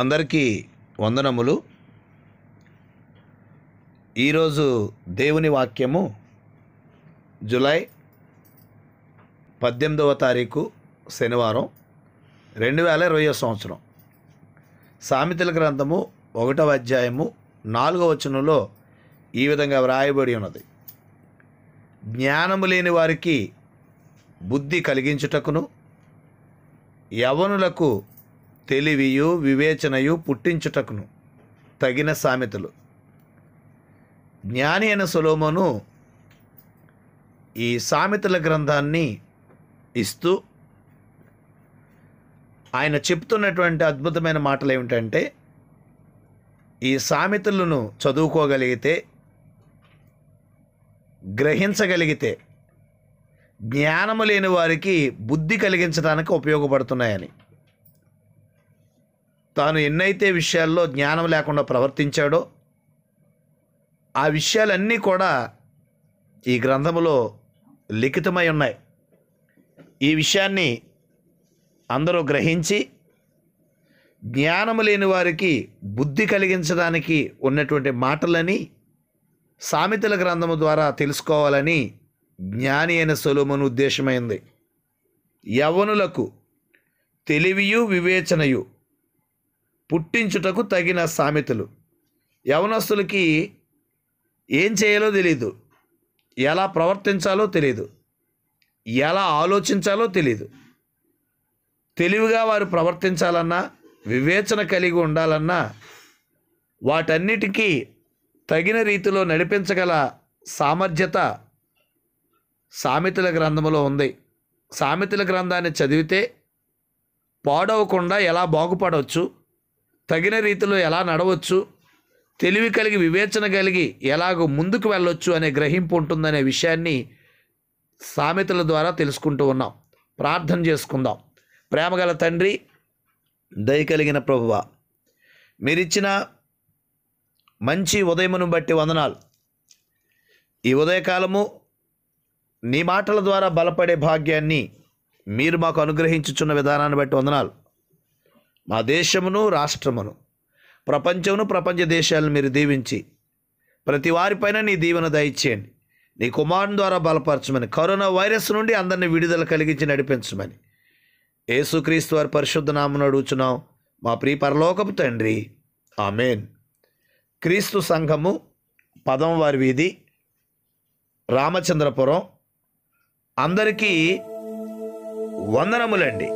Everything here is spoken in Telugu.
అందరికీ వందనములు ఈరోజు దేవుని వాక్యము జూలై పద్దెనిమిదవ తారీఖు శనివారం రెండు వేల ఇరవై సంవత్సరం సామెతల గ్రంథము ఒకటవ అధ్యాయము నాలుగవ వచనంలో ఈ విధంగా వ్రాయబడి ఉన్నది జ్ఞానము లేని వారికి బుద్ధి కలిగించుటకును యవనులకు తెలివియు వివేచనయు పుట్టించుటకును తగిన సామెతలు జ్ఞాని అయిన సొలోమోను ఈ సామెతల గ్రంథాన్ని ఇస్తూ ఆయన చెప్తున్నటువంటి అద్భుతమైన మాటలు ఏమిటంటే ఈ సామెతలను చదువుకోగలిగితే గ్రహించగలిగితే జ్ఞానము లేని వారికి బుద్ధి కలిగించడానికి ఉపయోగపడుతున్నాయని తాను ఎన్నైతే విషయాల్లో జ్ఞానం లేకుండా ప్రవర్తించాడో ఆ విషయాలన్నీ కూడా ఈ గ్రంథములో లిఖితమై ఉన్నాయి ఈ విషయాన్ని అందరూ గ్రహించి జ్ఞానము లేని వారికి బుద్ధి కలిగించడానికి ఉన్నటువంటి మాటలని సామెతల గ్రంథము ద్వారా తెలుసుకోవాలని జ్ఞాని అయిన సొలుమును ఉద్దేశమైంది యవనులకు తెలివియు వివేచనయు పుట్టించుటకు తగిన సామెతలు యవనస్తులకి ఏం చేయాలో తెలియదు ఎలా ప్రవర్తించాలో తెలియదు ఎలా ఆలోచించాలో తెలియదు తెలివిగా వారు ప్రవర్తించాలన్నా వివేచన కలిగి ఉండాలన్నా వాటన్నిటికీ తగిన రీతిలో నడిపించగల సామర్థ్యత సామెతల గ్రంథంలో ఉంది సామెతల గ్రంథాన్ని చదివితే పాడవకుండా ఎలా బాగుపడవచ్చు తగిన రీతిలో ఎలా నడవచ్చు తెలివి కలిగి వివేచన కలిగి ఎలాగో ముందుకు వెళ్ళొచ్చు అనే గ్రహింపు ఉంటుందనే విషయాన్ని సామెతల ద్వారా తెలుసుకుంటూ ఉన్నాం ప్రార్థన చేసుకుందాం ప్రేమగల తండ్రి దయ కలిగిన ప్రభువ మీరిచ్చిన మంచి ఉదయమును బట్టి వందనాలు ఈ ఉదయకాలము నీ మాటల ద్వారా బలపడే భాగ్యాన్ని మీరు మాకు అనుగ్రహించుచున్న విధానాన్ని బట్టి వందనాలు మా దేశమును రాష్ట్రమును ప్రపంచమును ప్రపంచ దేశాలను మీరు దీవించి ప్రతి వారిపైన నీ దీవెన దయచేయండి నీ కుమారుని ద్వారా బలపరచమని కరోనా వైరస్ నుండి అందరిని విడుదల కలిగించి నడిపించమని యేసుక్రీస్తు వారి పరిశుద్ధ నామను అడుగుచున్నాం మా ప్రియ పరలోకపు తండ్రి ఆమెన్ క్రీస్తు సంఘము పదం వారి వీధి రామచంద్రపురం అందరికీ వందనములండి